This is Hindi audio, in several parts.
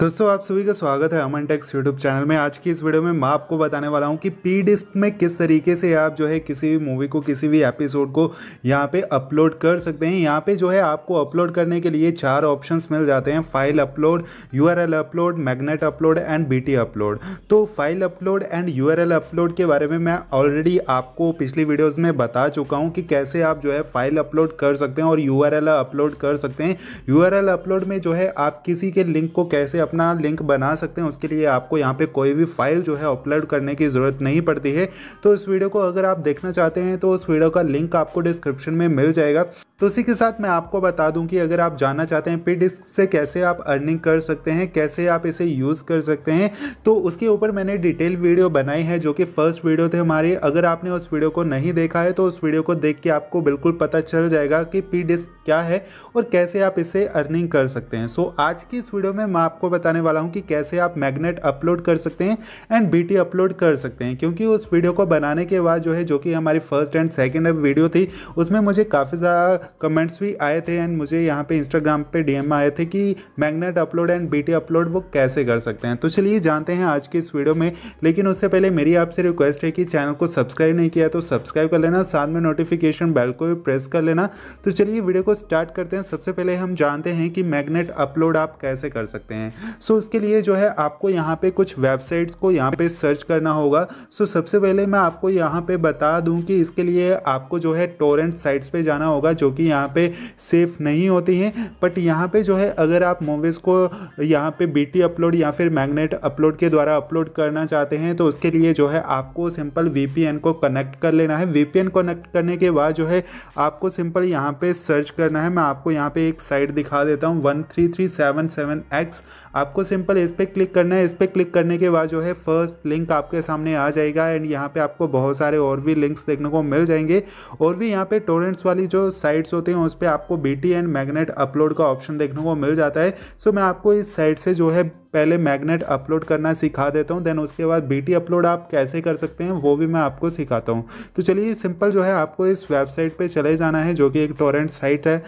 दोस्तों आप सभी का स्वागत है अमन टेक्स यूट्यूब चैनल में आज की इस वीडियो में मैं आपको बताने वाला हूं कि पी डिस्क में किस तरीके से आप जो है किसी भी मूवी को किसी भी एपिसोड को यहां पे अपलोड कर सकते हैं यहां पे जो है आपको अपलोड करने के लिए चार ऑप्शंस मिल जाते हैं file upload U upload magnet upload and B upload तो file upload and U upload के बारे में मैं ऑलरेडी आपको पिछली वीडियोज़ में बता चुका हूँ कि कैसे आप जो है फाइल अपलोड कर सकते हैं और यू अपलोड कर सकते हैं यू अपलोड में जो है आप किसी के लिंक को कैसे अपना लिंक बना सकते हैं उसके लिए आपको यहाँ पे कोई भी फाइल जो है अपलोड करने की ज़रूरत नहीं पड़ती है तो इस वीडियो को अगर आप देखना चाहते हैं तो उस वीडियो का लिंक आपको डिस्क्रिप्शन में मिल जाएगा तो इसी के साथ मैं आपको बता दूं कि अगर आप जानना चाहते हैं पे डिस्क से कैसे आप अर्निंग कर सकते हैं कैसे आप इसे यूज़ कर सकते हैं तो उसके ऊपर मैंने डिटेल वीडियो बनाई है जो कि फर्स्ट वीडियो थे हमारी अगर आपने उस वीडियो को नहीं देखा है तो उस वीडियो को देख के आपको बिल्कुल पता चल जाएगा कि पी डिस्क क्या है और कैसे आप इसे अर्निंग कर सकते हैं सो आज की इस वीडियो में मैं आपको बताने वाला हूँ कि कैसे आप मैगनेट अपलोड कर सकते हैं एंड बी अपलोड कर सकते हैं क्योंकि उस वीडियो को बनाने के बाद जो है जो कि हमारी फर्स्ट एंड सेकेंड वीडियो थी उसमें मुझे काफ़ी ज़्यादा कमेंट्स भी आए थे एंड मुझे यहाँ पे इंस्टाग्राम पे डीएम आए थे कि magnet upload and BT upload वो कैसे कर सकते हैं तो चलिए जानते हैं आज के इस वीडियो में लेकिन उससे पहले मेरी आपसे रिक्वेस्ट है कि चैनल को सब्सक्राइब नहीं किया तो सब्सक्राइब कर लेना साथ में नोटिफिकेशन बेल को भी प्रेस कर लेना तो चलिए वीडियो को स्टार्ट करते हैं सबसे पहले हम जानते हैं कि मैग्नेट अपलोड आप कैसे कर सकते हैं सो उसके लिए जो है आपको यहाँ पर कुछ वेबसाइट्स को यहाँ पर सर्च करना होगा सो सबसे पहले मैं आपको यहाँ पर बता दूँ कि इसके लिए आपको जो है टोरेंट साइट्स पर जाना होगा जो कि कि यहाँ पे सेफ़ नहीं होती हैं बट यहाँ पे जो है अगर आप मूवीज़ को यहाँ पे बीटी अपलोड या फिर मैग्नेट अपलोड के द्वारा अपलोड करना चाहते हैं तो उसके लिए जो है आपको सिंपल वीपीएन को कनेक्ट कर लेना है वीपीएन कनेक्ट करने के बाद जो है आपको सिंपल यहाँ पर सर्च करना है मैं आपको यहाँ पर एक साइट दिखा देता हूँ one three three seven seven X आपको सिंपल इस पर क्लिक करना है इस पर क्लिक करने के बाद जो है फर्स्ट लिंक आपके सामने आ जाएगा एंड यहाँ पे आपको बहुत सारे और भी लिंक्स देखने को मिल जाएंगे और भी यहाँ पे टोरेंट्स वाली जो साइट्स साइट्स होती हैं उस पर आपको बी एंड मैगनेट अपलोड का ऑप्शन देखने को मिल जाता है सो मैं आपको इस साइट से जो है पहले मैग्नेट अपलोड करना सिखा देता हूँ देन उसके बाद टी अपलोड आप कैसे कर सकते हैं वो भी मैं आपको सिखाता हूँ तो चलिए सिंपल जो है आपको इस वेबसाइट पर चले जाना है जो कि एक टोरेंट साइट है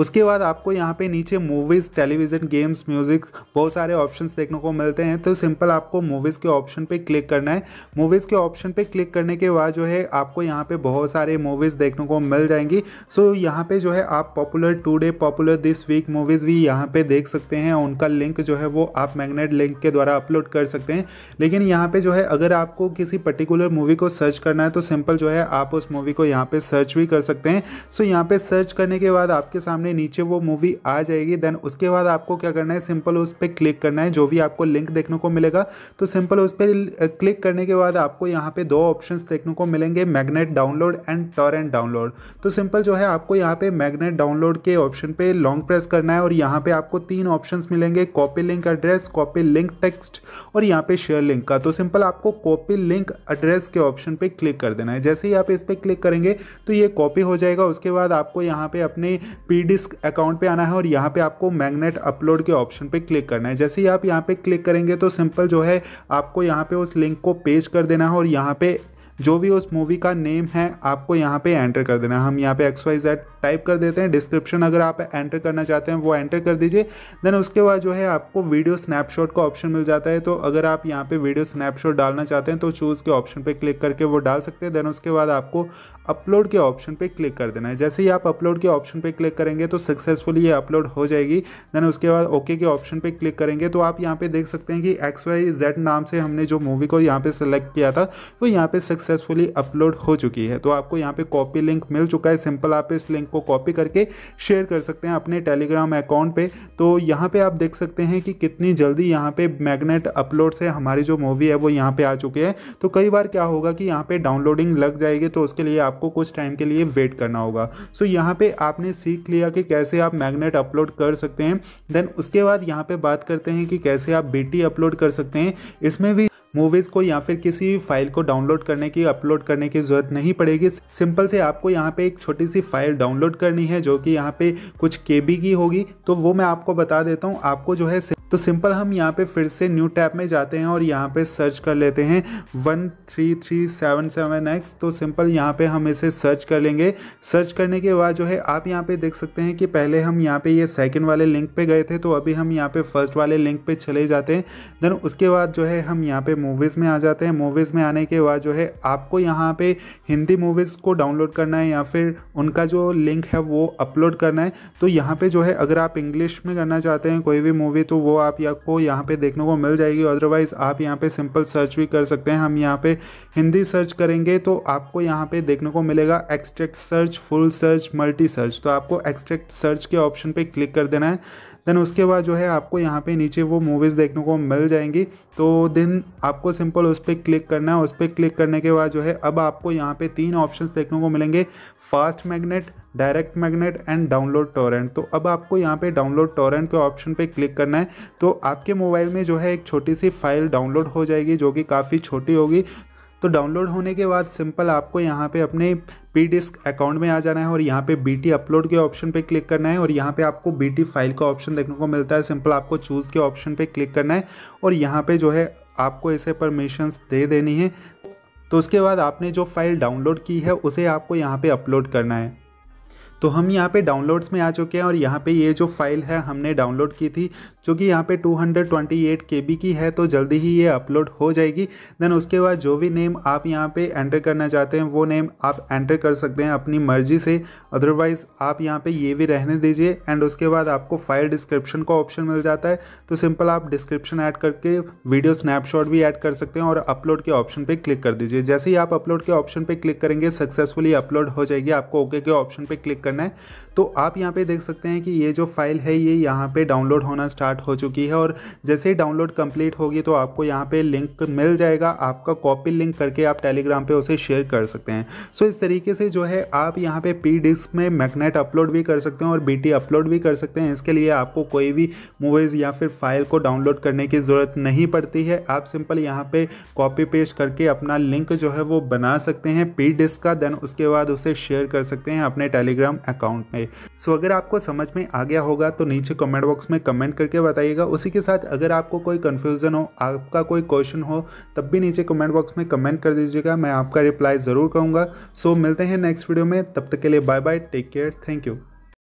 उसके बाद आपको यहाँ पे नीचे मूवीज़ टेलीविज़न गेम्स म्यूज़िक बहुत सारे ऑप्शन देखने को मिलते हैं तो सिंपल आपको मूवीज़ के ऑप्शन पर क्लिक करना है मूवीज़ के ऑप्शन पर क्लिक करने के बाद जो है आपको यहाँ पर बहुत सारे मूवीज़ देखने को मिल जाएंगी सो यहाँ पर जो है आप popular today popular this week movies भी यहाँ पर देख सकते हैं उनका लिंक जो है वो आप मैगनेट लिंक के द्वारा अपलोड कर सकते हैं लेकिन यहाँ पर जो है अगर आपको किसी पर्टिकुलर मूवी को सर्च करना है तो सिंपल जो है आप उस मूवी को यहाँ पर सर्च भी कर सकते हैं सो यहाँ पर सर्च करने के बाद आपके सामने सामने नीचे वो मूवी आ जाएगी देन उसके बाद आपको क्या करना है सिंपल उस पर क्लिक करना है जो भी आपको लिंक देखने को मिलेगा तो सिंपल उस पर क्लिक करने के बाद आपको यहाँ पे दो ऑप्शन देखने को मिलेंगे magnet download and torrent download तो सिंपल जो है आपको यहाँ पे मैग्नेट डाउनलोड के ऑप्शन पे लॉन्ग प्रेस करना है और यहाँ पे आपको तीन ऑप्शन मिलेंगे copy link address copy link text और यहाँ पे शेयर लिंक का तो सिंपल आपको कॉपी लिंक एड्रेस के ऑप्शन पे क्लिक कर देना है जैसे ही आप इस पर क्लिक करेंगे तो ये कॉपी हो जाएगा उसके बाद आपको यहाँ पे अपने पी डिस्क अकाउंट पे आना है और यहाँ पे आपको मैग्नेट अपलोड के ऑप्शन पे क्लिक करना है जैसे ही आप यहाँ पे क्लिक करेंगे तो सिंपल जो है आपको यहाँ पे उस लिंक को पेज कर देना है और यहाँ पे जो भी उस मूवी का नेम है आपको यहाँ पे एंटर कर देना है हम यहाँ पे एक्स वाई जेड टाइप कर देते हैं डिस्क्रिप्शन अगर आप एंटर करना चाहते हैं वो एंटर कर दीजिए देन उसके बाद जो है आपको वीडियो स्नैपशॉट का ऑप्शन मिल जाता है तो अगर आप यहाँ पे वीडियो स्नैपशॉट डालना चाहते हैं तो चूज़ के ऑप्शन पे क्लिक करके वो डाल सकते हैं देन उसके बाद आपको अपलोड के ऑप्शन पे क्लिक कर देना है जैसे ही आप अपलोड के ऑप्शन पे क्लिक करेंगे तो सक्सेसफुली ये अपलोड हो जाएगी देन उसके बाद ओके के ऑप्शन पे क्लिक करेंगे तो आप यहाँ पे देख सकते हैं कि एक्स वाई जेड नाम से हमने जो मूवी को यहाँ पे सेलेक्ट किया था वो यहाँ पे सक्सेसफुली अपलोड हो चुकी है तो आपको यहाँ पे कॉपी लिंक मिल चुका है सिंपल आप इस लिंक उसको कॉपी करके शेयर कर सकते हैं अपने टेलीग्राम अकाउंट पे तो यहाँ पे आप देख सकते हैं कि कितनी जल्दी यहाँ पे मैग्नेट अपलोड से हमारी जो मूवी है वो यहाँ पे आ चुके हैं तो कई बार क्या होगा कि यहाँ पे डाउनलोडिंग लग जाएगी तो उसके लिए आपको कुछ टाइम के लिए वेट करना होगा सो यहाँ पर आपने सीख लिया कि कैसे आप मैग्नेट अपलोड कर सकते हैं देन उसके बाद यहाँ पर बात करते हैं कि कैसे आप बेटी अपलोड कर सकते हैं इसमें भी मूवीज़ को या फिर किसी फाइल को डाउनलोड करने की अपलोड करने की ज़रूरत नहीं पड़ेगी सिंपल से आपको यहाँ पे एक छोटी सी फाइल डाउनलोड करनी है जो कि यहाँ पे कुछ के की होगी तो वो मैं आपको बता देता हूँ आपको जो है तो सिंपल हम यहाँ पे फिर से न्यू टैब में जाते हैं और यहाँ पे सर्च कर लेते हैं one three three seven seven X तो सिंपल यहाँ पे हम इसे सर्च कर लेंगे सर्च करने के बाद जो है आप यहाँ पे देख सकते हैं कि पहले हम यहाँ पे ये सेकंड वाले लिंक पे गए थे तो अभी हम यहाँ पे फर्स्ट वाले लिंक पे चले जाते हैं देन उसके बाद जो है हम यहाँ पे मूवीज़ में आ जाते हैं मूवीज़ में आने के बाद जो है आपको यहाँ पर हिंदी मूवीज़ को डाउनलोड करना है या फिर उनका जो लिंक है वो अपलोड करना है तो यहाँ पर जो है अगर आप इंग्लिश में करना चाहते हैं कोई भी मूवी तो वो आप या को यहाँ पे देखने को मिल जाएगी अदरवाइज़ आप यहाँ पे सिंपल सर्च भी कर सकते हैं हम यहाँ पे हिंदी सर्च करेंगे तो आपको यहाँ पे देखने को मिलेगा extract search full search multi search तो आपको एक्सट्रैक्ट सर्च के ऑप्शन पर क्लिक कर देना है देन उसके बाद जो है आपको यहाँ पे नीचे वो मूवीज़ देखने को मिल जाएंगी तो देन आपको सिंपल उस पर क्लिक करना है उस पर क्लिक करने के बाद जो है अब आपको यहाँ पे तीन ऑप्शंस देखने को मिलेंगे fast magnet direct magnet and download torrent तो अब आपको यहाँ पे डाउनलोड टोरेंट के ऑप्शन पे क्लिक करना है तो आपके मोबाइल में जो है एक छोटी सी फाइल डाउनलोड हो जाएगी जो कि काफ़ी छोटी होगी तो डाउनलोड होने के बाद सिंपल आपको यहाँ पे अपने पी डिस्क अकाउंट में आ जाना है और यहाँ पे बी टी अपलोड के ऑप्शन पे क्लिक करना है और यहाँ पे आपको बी टी फाइल का ऑप्शन देखने को मिलता है सिंपल आपको चूज़ के ऑप्शन पे क्लिक करना है और यहाँ पे जो है आपको इसे परमिशंस दे देनी है तो उसके बाद आपने जो फाइल डाउनलोड की है उसे आपको यहाँ पे अपलोड करना है तो हम यहाँ पे डाउनलोड्स में आ चुके हैं और यहाँ पे ये जो फाइल है हमने डाउनलोड की थी जो कि यहाँ पे 228 KB की है तो जल्दी ही ये अपलोड हो जाएगी देन उसके बाद जो भी नेम आप यहाँ पे एंटर करना चाहते हैं वो नेम आप एंटर कर सकते हैं अपनी मर्जी से अदरवाइज़ आप यहाँ पे ये भी रहने दीजिए एंड उसके बाद आपको फाइल डिस्क्रिप्शन का ऑप्शन मिल जाता है तो सिंपल आप डिस्क्रिप्शन ऐड करके वीडियो स्नैपशॉट भी ऐड कर सकते हैं और अपलोड के ऑप्शन पर क्लिक कर दीजिए जैसे ही आप अपलोड के ऑप्शन पर क्लिक करेंगे सक्सेसफुली अपलोड हो जाएगी आपको ओके के ऑप्शन पर क्लिक कर करना है तो आप यहाँ पे देख सकते हैं कि ये जो फाइल है ये यहाँ पे डाउनलोड होना स्टार्ट हो चुकी है और जैसे ही डाउनलोड कंप्लीट होगी तो आपको यहाँ पे लिंक मिल जाएगा आपका कॉपी लिंक करके आप टेलीग्राम पे उसे शेयर कर सकते हैं सो इस तरीके से जो है आप यहाँ पे पी डिस्क में मैगनेट अपलोड भी कर सकते हैं और बी अपलोड भी कर सकते हैं इसके लिए आपको कोई भी मूवीज़ या फिर फाइल को डाउनलोड करने की ज़रूरत नहीं पड़ती है आप सिंपल यहाँ पर कॉपी पेस्ट करके अपना लिंक जो है वो बना सकते हैं पी डिस्क का देन उसके बाद उसे शेयर कर सकते हैं अपने टेलीग्राम अकाउंट में सो अगर आपको समझ में आ गया होगा तो नीचे कमेंट बॉक्स में कमेंट करके बताइएगा उसी के साथ अगर आपको कोई कन्फ्यूज़न हो आपका कोई क्वेश्चन हो तब भी नीचे कमेंट बॉक्स में कमेंट कर दीजिएगा मैं आपका रिप्लाई ज़रूर करूँगा सो so, मिलते हैं नेक्स्ट वीडियो में तब तक के लिए bye bye take care thank you